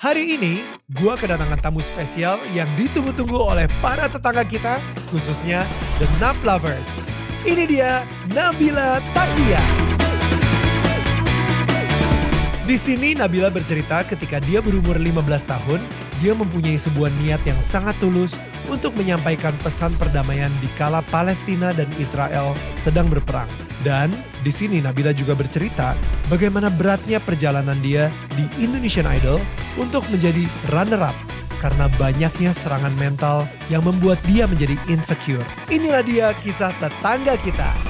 Hari ini, gue kedatangan tamu spesial yang ditunggu-tunggu oleh para tetangga kita, khususnya The Nap Lovers. Ini dia Nabila Takia. Di sini Nabila bercerita ketika dia berumur 15 tahun, dia mempunyai sebuah niat yang sangat tulus untuk menyampaikan pesan perdamaian di kala Palestina dan Israel sedang berperang. Dan di sini Nabila juga bercerita bagaimana beratnya perjalanan dia di Indonesian Idol untuk menjadi runner-up karena banyaknya serangan mental yang membuat dia menjadi insecure. Inilah dia kisah tetangga kita.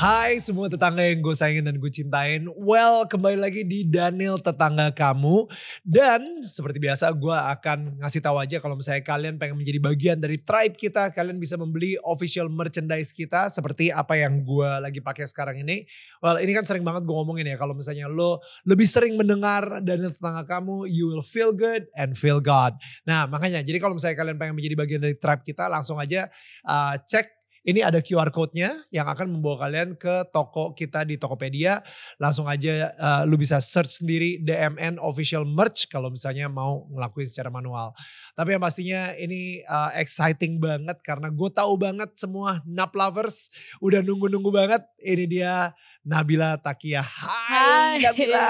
Hai semua tetangga yang gue sayangin dan gue cintain. Well, kembali lagi di Daniel Tetangga Kamu. Dan seperti biasa gue akan ngasih tahu aja kalau misalnya kalian pengen menjadi bagian dari tribe kita. Kalian bisa membeli official merchandise kita seperti apa yang gue lagi pakai sekarang ini. Well, ini kan sering banget gue ngomongin ya. Kalau misalnya lo lebih sering mendengar Daniel Tetangga Kamu, you will feel good and feel God. Nah makanya jadi kalau misalnya kalian pengen menjadi bagian dari tribe kita langsung aja uh, cek ini ada QR code-nya yang akan membawa kalian ke toko kita di Tokopedia. Langsung aja uh, lu bisa search sendiri DMN official merch kalau misalnya mau ngelakuin secara manual. Tapi yang pastinya ini uh, exciting banget karena gue tahu banget semua nap lovers udah nunggu-nunggu banget. Ini dia Nabila Takia. Hai, Hai Nabila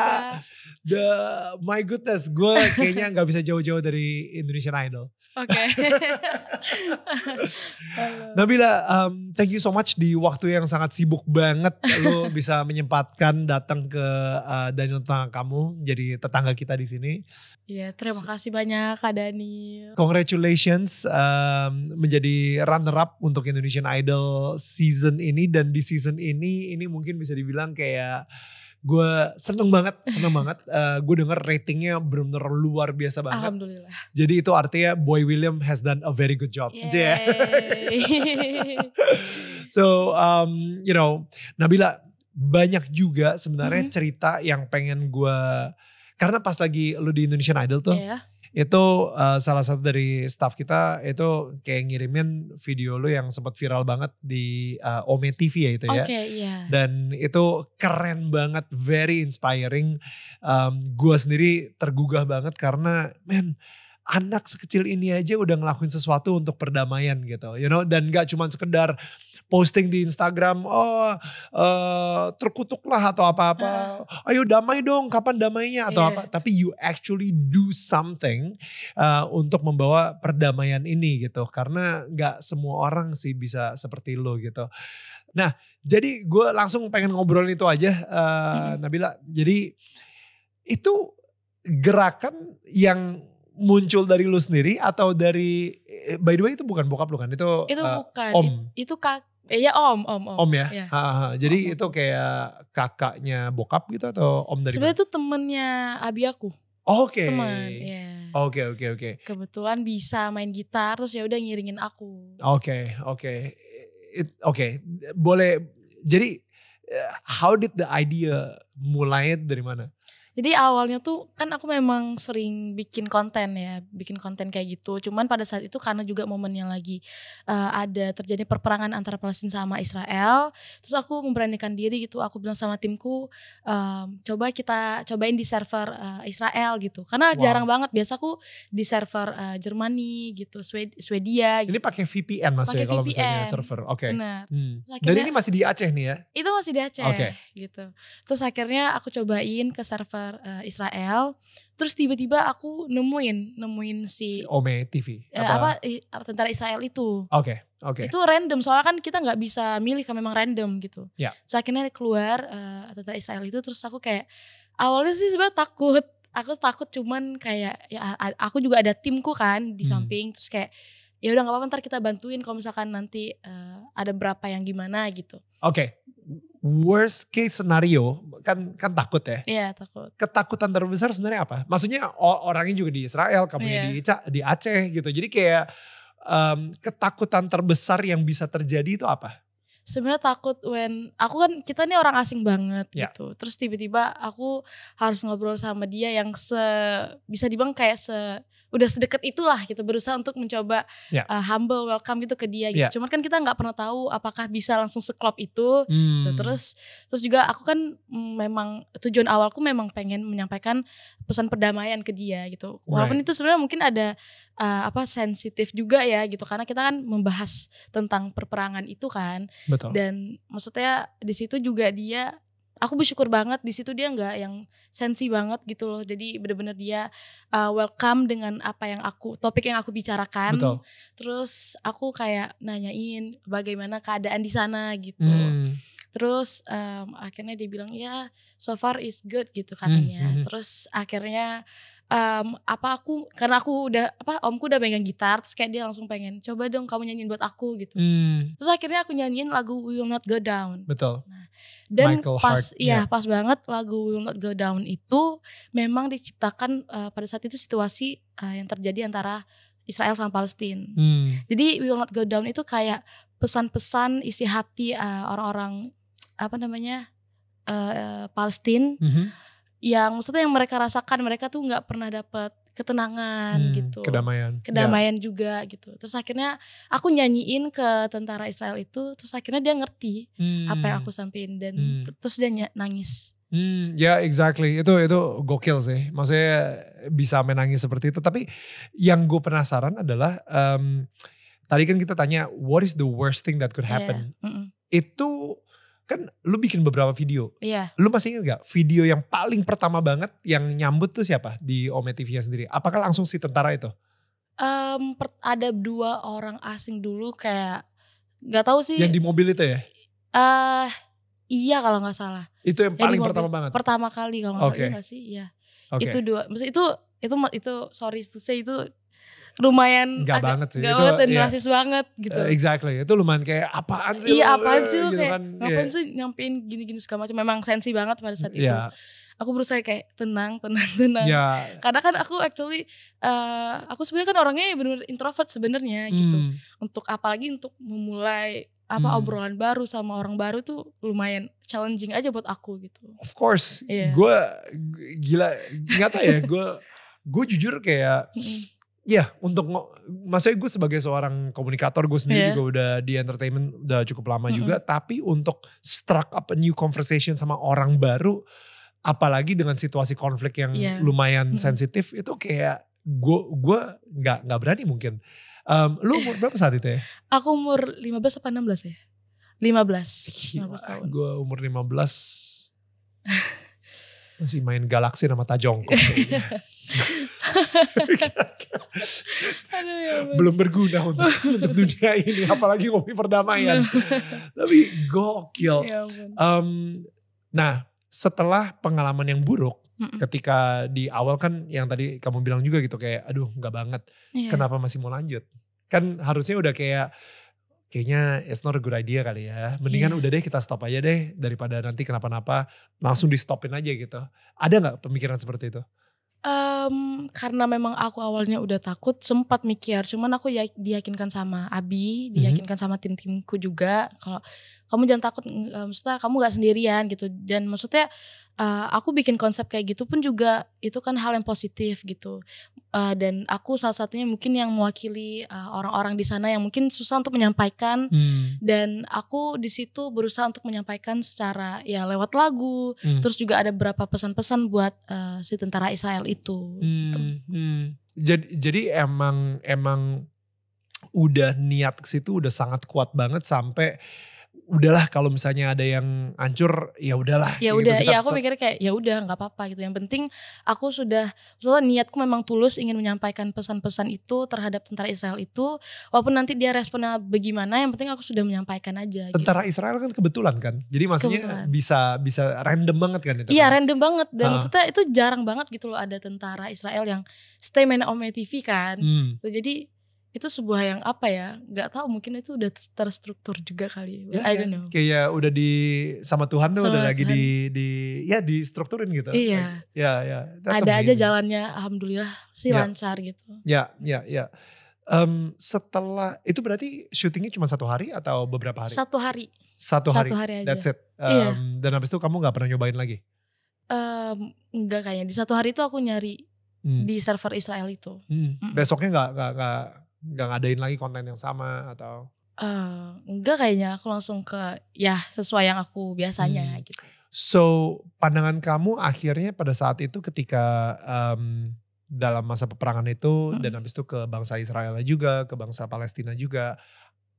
the my goodness gue kayaknya nggak bisa jauh-jauh dari Indonesian Idol. Oke. Okay. Nabila, um, thank you so much di waktu yang sangat sibuk banget lo bisa menyempatkan datang ke uh, Daniel tetangga kamu jadi tetangga kita di sini. Iya, terima kasih banyak Kak Dani. Congratulations um, menjadi runner up untuk Indonesian Idol season ini dan di season ini ini mungkin bisa dibilang kayak gue seneng banget seneng banget uh, eh, gue denger ratingnya benar-benar luar biasa banget alhamdulillah jadi itu artinya Boy William has done a very good job Yeah. so um, you know Nabila banyak juga sebenarnya mm -hmm. cerita yang pengen gue karena pas lagi lu di Indonesian Idol tuh yeah. Itu uh, salah satu dari staff kita itu kayak ngirimin video lu yang sempat viral banget di uh, Ome TV ya itu ya. Oke, yeah. Dan itu keren banget, very inspiring. Um, gua sendiri tergugah banget karena men anak sekecil ini aja udah ngelakuin sesuatu untuk perdamaian gitu you know dan gak cuma sekedar posting di Instagram oh uh, terkutuklah atau apa-apa uh. ayo damai dong kapan damainya atau yeah. apa tapi you actually do something uh, untuk membawa perdamaian ini gitu karena gak semua orang sih bisa seperti lo gitu nah jadi gue langsung pengen ngobrol itu aja uh, hmm. Nabila jadi itu gerakan yang muncul dari lu sendiri atau dari eh, by the way itu bukan bokap lu kan itu itu uh, bukan om itu kak eh, ya om om om, om ya, ya. Ha, ha. jadi om. itu kayak kakaknya bokap gitu atau om dari sebenarnya itu temennya abi aku oh, oke iya. oke oke oke kebetulan bisa main gitar terus ya udah ngiringin aku oke okay, oke okay. oke okay. boleh jadi eh, how did the idea mulai dari mana jadi awalnya tuh kan aku memang sering bikin konten ya, bikin konten kayak gitu. Cuman pada saat itu karena juga momennya lagi uh, ada terjadi perperangan antara Palestina sama Israel, terus aku memberanikan diri gitu. Aku bilang sama timku, um, coba kita cobain di server uh, Israel gitu. Karena wow. jarang banget biasa aku di server uh, Jermani gitu, Swed Swedia. Gitu. Ini pakai VPN maksudnya kalau misalnya server. Oke. Okay. Hmm. Dan ini masih di Aceh nih ya? Itu masih di Aceh. Okay. Gitu. Terus akhirnya aku cobain ke server luar uh, eh, Israel. Terus tiba-tiba aku nemuin nemuin si, si Ome TV uh, eh, apa? tentara Israel itu. Oke, okay, oke. Okay. Itu random soalnya kan kita nggak bisa milih kan memang random gitu. Yeah. Ya. So, akhirnya keluar uh, tentara Israel itu terus aku kayak awalnya sih sebenarnya takut. Aku takut cuman kayak ya aku juga ada timku kan di hmm. samping terus kayak ya udah nggak apa-apa ntar kita bantuin kalau misalkan nanti uh, ada berapa yang gimana gitu. Oke. Okay worst case scenario kan kan takut ya. Iya takut. Ketakutan terbesar sebenarnya apa? Maksudnya orangnya juga di Israel, kamu iya. di di Aceh gitu. Jadi kayak um, ketakutan terbesar yang bisa terjadi itu apa? sebenarnya takut when aku kan kita nih orang asing banget yeah. gitu. Terus tiba-tiba aku harus ngobrol sama dia yang se bisa dibilang kayak se udah sedekat itulah kita gitu, berusaha untuk mencoba yeah. Ya. uh, humble welcome gitu ke dia gitu. Yeah. Cuman kan kita nggak pernah tahu apakah bisa langsung seklop itu. Gitu. Hmm. Gitu. Terus terus juga aku kan mm, memang tujuan awalku memang pengen menyampaikan pesan perdamaian ke dia gitu. Walaupun right. itu sebenarnya mungkin ada uh, apa sensitif juga ya gitu karena kita kan membahas tentang perperangan itu kan. Betul. Dan maksudnya di situ juga dia aku bersyukur banget di situ dia nggak yang sensi banget gitu loh jadi bener-bener dia uh, welcome dengan apa yang aku topik yang aku bicarakan Betul. terus aku kayak nanyain bagaimana keadaan di sana gitu hmm. terus um, akhirnya dia bilang ya so far is good gitu katanya hmm. hmm, hmm. terus akhirnya um, apa aku karena aku udah apa omku udah megang gitar terus kayak dia langsung pengen coba dong kamu nyanyiin buat aku gitu hmm. terus akhirnya aku nyanyiin lagu We Will Not Go Down betul nah, dan Michael pas Hart, ya yeah. pas banget lagu We Will Not Go Down itu memang diciptakan uh, pada saat itu situasi uh, yang terjadi antara Israel sama Palestina hmm. jadi We Will Not Go Down itu kayak pesan-pesan isi hati eh, orang-orang uh, apa namanya uh, uh, Palestina mm -hmm yang maksudnya yang mereka rasakan mereka tuh nggak pernah dapat ketenangan hmm, gitu kedamaian ya. kedamaian ya. juga gitu terus akhirnya aku nyanyiin ke tentara Israel itu terus akhirnya dia ngerti hmm. apa yang aku sampaikan dan hmm. terus dia nangis Hmm, ya yeah, exactly. Itu itu gokil sih. Maksudnya bisa menangis seperti itu. Tapi yang gue penasaran adalah um, tadi kan kita tanya what is the worst thing that could iya, happen. Yeah. Mm -mm. Itu kan lu bikin beberapa video. Iya. Lu masih ingat gak video yang paling pertama banget yang nyambut tuh siapa di Ome TV sendiri? Apakah langsung si tentara itu? Um, per, ada dua orang asing dulu kayak nggak tahu sih. Yang di mobil itu ya? Eh uh, iya kalau nggak salah. Itu yang, paling mobil, pertama banget. Pertama kali kalau nggak okay. salah iya sih, iya. Okay. Itu dua, maksud itu itu itu sorry to say itu lumayan gak agak, banget sih gak itu, banget dan yeah. rasis banget gitu uh, exactly itu lumayan kayak apaan sih iya apaan sih lu gitu kayak kan, iya. ngapain yeah. sih nyampein gini-gini segala macam memang sensi banget pada saat itu iya. aku berusaha kayak tenang tenang tenang yeah. karena kan aku actually uh, aku sebenarnya kan orangnya benar introvert sebenarnya mm. gitu hmm. untuk apalagi untuk memulai apa hmm. obrolan baru sama orang baru tuh lumayan challenging aja buat aku gitu. Of course, yeah. gue gila nggak tau ya gue gue jujur kayak Iya, untuk maksudnya gue sebagai seorang komunikator gue sendiri yeah. juga udah di entertainment udah cukup lama mm -hmm. juga, tapi untuk struck up a new conversation sama orang baru, apalagi dengan situasi konflik yang yeah. lumayan mm -hmm. sensitif, itu kayak gue gue nggak nggak berani mungkin. Um, lu umur berapa saat itu ya? Aku umur 15 apa 16 ya? 15. Gue umur 15 masih main galaksi nama Tajongkok. Ya belum berguna untuk, untuk dunia ini apalagi ngopi perdamaian tapi gokil ya um, nah setelah pengalaman yang buruk Mm-mm. ketika di awal kan yang tadi kamu bilang juga gitu kayak aduh nggak banget yeah. kenapa masih mau lanjut kan harusnya udah kayak kayaknya it's not a good idea kali ya. Mendingan yeah. udah deh kita stop aja deh daripada nanti kenapa-napa langsung di stopin aja gitu. Ada nggak pemikiran seperti itu? Um, karena memang aku awalnya udah takut, sempat mikir. Cuman aku ya, diyakinkan sama Abi, mhm. diyakinkan mm -hmm. sama tim-timku juga. Kalau kamu jangan takut, maksudnya kamu gak sendirian gitu. Dan maksudnya uh, aku bikin konsep kayak gitu pun juga itu kan hal yang positif gitu uh, dan aku salah satunya mungkin yang mewakili orang eh, orang-orang di sana yang mungkin susah untuk menyampaikan hmm. dan aku di situ berusaha untuk menyampaikan secara ya lewat lagu hmm. terus juga ada beberapa pesan-pesan buat uh, si tentara Israel itu hmm. Gitu. Hmm. jadi jadi emang emang udah niat ke situ udah sangat kuat banget sampai udahlah kalau misalnya ada yang hancur ya udahlah ya iya, udah gitu, ya aku mikir kayak ya udah nggak apa-apa gitu yang penting aku sudah misalnya niatku memang tulus ingin menyampaikan pesan-pesan itu terhadap tentara Israel itu walaupun nanti dia responnya bagaimana yang penting aku sudah menyampaikan aja gitu. tentara gitu. Israel kan kebetulan kan jadi maksudnya kebetulan. bisa bisa random banget kan itu iya kan? random banget dan ha. maksudnya itu jarang banget gitu loh ada tentara Israel yang stay main on TV kan hmm. jadi itu sebuah yang apa ya nggak tahu mungkin itu udah terstruktur juga kali ya, I ya. don't know kayak udah di sama Tuhan tuh sama udah Tuhan. lagi di di ya di strukturin gitu iya ya ya ada amazing. aja jalannya alhamdulillah sih yeah. lancar gitu ya ya ya um, setelah itu berarti syutingnya cuma satu hari atau beberapa hari satu hari satu hari, satu hari aja. that's it um, iya. dan habis itu kamu nggak pernah nyobain lagi um, nggak kayaknya di satu hari itu aku nyari hmm. di server Israel itu hmm. Hmm. besoknya nggak nggak ngadain lagi konten yang sama atau uh, eh, enggak kayaknya aku langsung ke ya sesuai yang aku biasanya hmm. gitu so pandangan kamu akhirnya pada saat itu ketika um, dalam masa peperangan itu hmm. dan habis itu ke bangsa Israel juga ke bangsa Palestina juga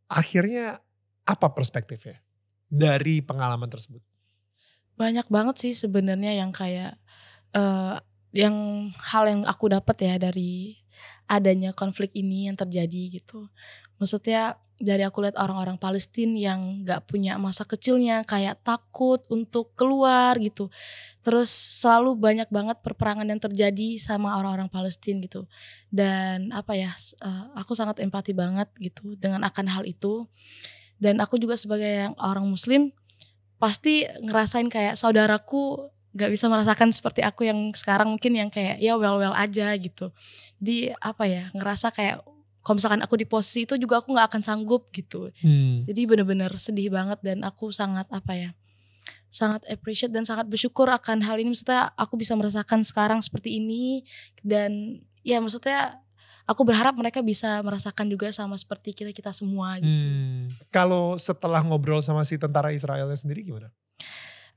akhirnya apa perspektifnya dari pengalaman tersebut banyak banget sih sebenarnya yang kayak uh, yang hal yang aku dapat ya dari adanya konflik ini yang terjadi gitu. Maksudnya dari aku lihat orang-orang Palestina yang gak punya masa kecilnya kayak takut untuk keluar gitu. Terus selalu banyak banget perperangan yang terjadi sama orang-orang Palestina gitu. Dan apa ya, eh, aku sangat empati banget gitu dengan akan hal itu. Dan aku juga sebagai orang muslim pasti ngerasain kayak saudaraku nggak bisa merasakan seperti aku yang sekarang mungkin yang kayak ya well well aja gitu jadi apa ya ngerasa kayak kalau misalkan aku di posisi itu juga aku nggak akan sanggup gitu hmm. jadi bener-bener sedih banget dan aku sangat apa ya sangat appreciate dan sangat bersyukur akan hal ini maksudnya aku bisa merasakan sekarang seperti ini dan ya maksudnya aku berharap mereka bisa merasakan juga sama seperti kita kita semua gitu. Hmm. Kalau setelah ngobrol sama si tentara Israelnya sendiri gimana?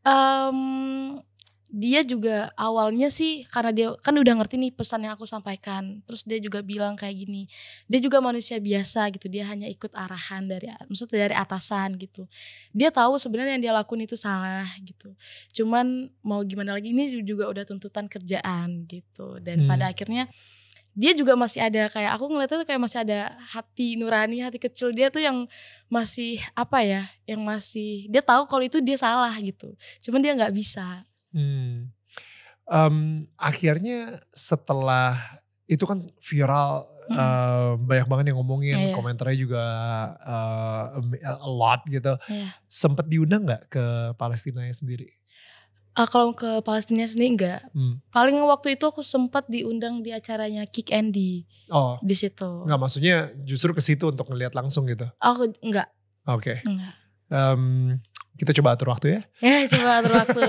Um, dia juga awalnya sih karena dia kan udah ngerti nih pesan yang aku sampaikan terus dia juga bilang kayak gini dia juga manusia biasa gitu dia hanya ikut arahan dari maksudnya dari atasan gitu dia tahu sebenarnya yang dia lakuin itu salah gitu cuman mau gimana lagi ini juga udah tuntutan kerjaan gitu dan hmm. pada akhirnya dia juga masih ada kayak aku ngeliatnya tuh kayak masih ada hati nurani hati kecil dia tuh yang masih apa ya yang masih dia tahu kalau itu dia salah gitu cuman dia nggak bisa Hmm. Um, akhirnya setelah itu kan viral hmm. uh, banyak banget yang ngomongin yeah, yeah. komentarnya juga uh, a lot gitu. Yeah. Sempet diundang nggak ke Palestina sendiri? Uh, kalau ke Palestina sendiri enggak. Hmm. Paling waktu itu aku sempat diundang di acaranya Kick Andy. Oh. Di situ. Enggak, maksudnya justru ke situ untuk ngelihat langsung gitu. Aku enggak. Oke. Okay. Enggak. Um, kita coba atur waktu ya. Ya coba atur waktu.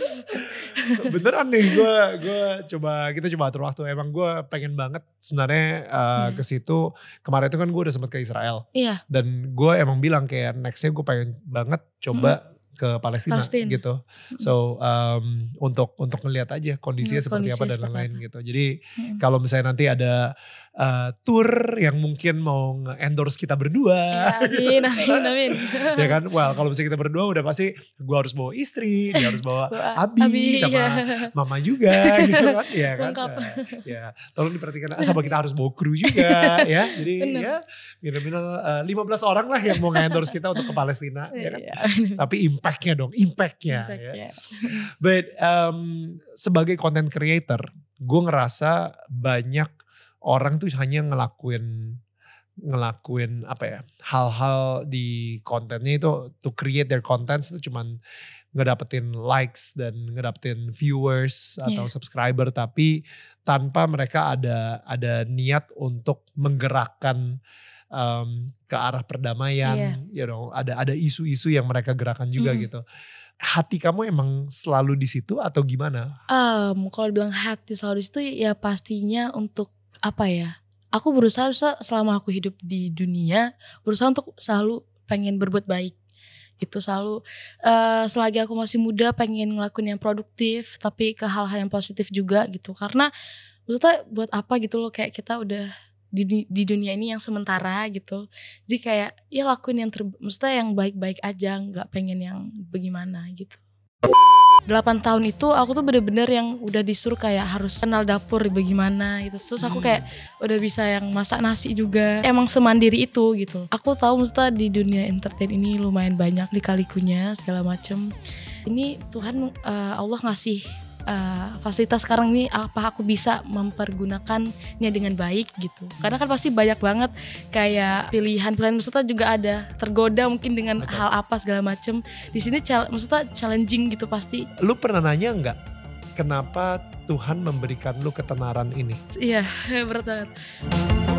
Beneran nih gue gue coba kita coba atur waktu. Emang gue pengen banget sebenarnya uh, hmm. ke situ. Kemarin itu kan gue udah sempet ke Israel. Iya. Dan gue emang bilang kayak nextnya gue pengen banget coba hmm ke Palestina Palestine. gitu. Hmm. So um, untuk untuk melihat aja kondisinya hmm, seperti kondisinya apa dan lain-lain gitu. Jadi hmm. kalau misalnya nanti ada uh, tour yang mungkin mau endorse kita berdua. Ya, amin, amin, amin. ya kan, well kalau misalnya kita berdua udah pasti gue harus bawa istri, dia harus bawa abi, abi sama ya. mama juga gitu kan. Ya kan, uh, ya tolong diperhatikan ah, sama kita harus bawa kru juga ya. Jadi Bener. ya minimal uh, eh, 15 orang lah yang mau endorse kita untuk ke Palestina ya kan. Ya. Tapi impactnya dong, impactnya. Impact ya. Yeah. But um, sebagai content creator, gue ngerasa banyak orang tuh hanya ngelakuin ngelakuin apa ya hal-hal di kontennya itu to create their contents itu cuman ngedapetin likes dan ngedapetin viewers atau yeah. subscriber tapi tanpa mereka ada ada niat untuk menggerakkan um, ke arah perdamaian yeah. you know ada ada isu-isu yang mereka gerakan juga mm. gitu hati kamu emang selalu di situ atau gimana um, kalau bilang hati selalu di situ ya pastinya untuk apa ya? Aku berusaha selama aku hidup di dunia berusaha untuk selalu pengen berbuat baik gitu selalu uh, selagi aku masih muda pengen ngelakuin yang produktif tapi ke hal-hal yang positif juga gitu karena maksudnya buat apa gitu loh kayak kita udah di, di dunia ini yang sementara gitu jadi kayak ya lakuin yang ter maksudnya yang baik-baik aja nggak pengen yang bagaimana gitu 8 tahun itu aku tuh bener-bener yang udah disuruh kayak harus kenal dapur bagaimana gitu terus aku hmm. kayak udah bisa yang masak nasi juga emang semandiri itu gitu aku tahu maksudnya di dunia entertain ini lumayan banyak dikalikunya segala macem ini Tuhan uh, Allah ngasih uh, fasilitas sekarang ini apa aku bisa mempergunakannya dengan baik gitu karena kan pasti banyak banget kayak pilihan-pilihan maksudnya juga ada tergoda mungkin dengan Betul. hal apa segala macem di sini maksudnya challenging gitu pasti lu pernah nanya nggak kenapa Tuhan memberikan lu ketenaran ini iya berat banget